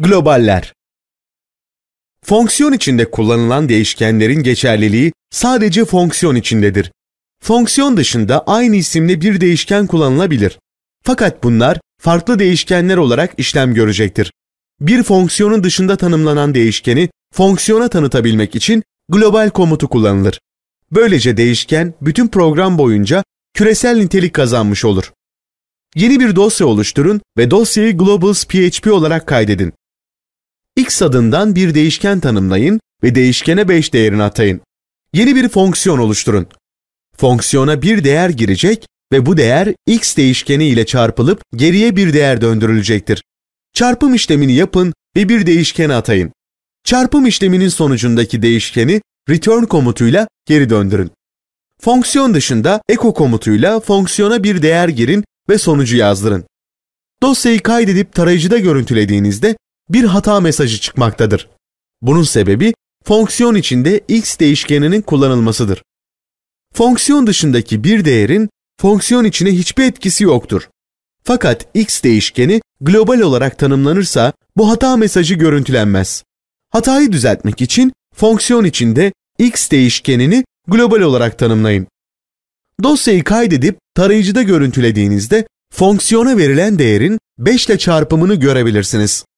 Globaller Fonksiyon içinde kullanılan değişkenlerin geçerliliği sadece fonksiyon içindedir. Fonksiyon dışında aynı isimli bir değişken kullanılabilir. Fakat bunlar farklı değişkenler olarak işlem görecektir. Bir fonksiyonun dışında tanımlanan değişkeni fonksiyona tanıtabilmek için global komutu kullanılır. Böylece değişken bütün program boyunca küresel nitelik kazanmış olur. Yeni bir dosya oluşturun ve dosyayı globals.php olarak kaydedin x adından bir değişken tanımlayın ve değişkene 5 değerini atayın. Yeni bir fonksiyon oluşturun. Fonksiyona bir değer girecek ve bu değer x değişkeni ile çarpılıp geriye bir değer döndürülecektir. Çarpım işlemini yapın ve bir değişkene atayın. Çarpım işleminin sonucundaki değişkeni return komutuyla geri döndürün. Fonksiyon dışında echo komutuyla fonksiyona bir değer girin ve sonucu yazdırın. Dosyayı kaydedip tarayıcıda görüntülediğinizde bir hata mesajı çıkmaktadır. Bunun sebebi fonksiyon içinde x değişkeninin kullanılmasıdır. Fonksiyon dışındaki bir değerin fonksiyon içine hiçbir etkisi yoktur. Fakat x değişkeni global olarak tanımlanırsa bu hata mesajı görüntülenmez. Hatayı düzeltmek için fonksiyon içinde x değişkenini global olarak tanımlayın. Dosyayı kaydedip tarayıcıda görüntülediğinizde fonksiyona verilen değerin 5 ile çarpımını görebilirsiniz.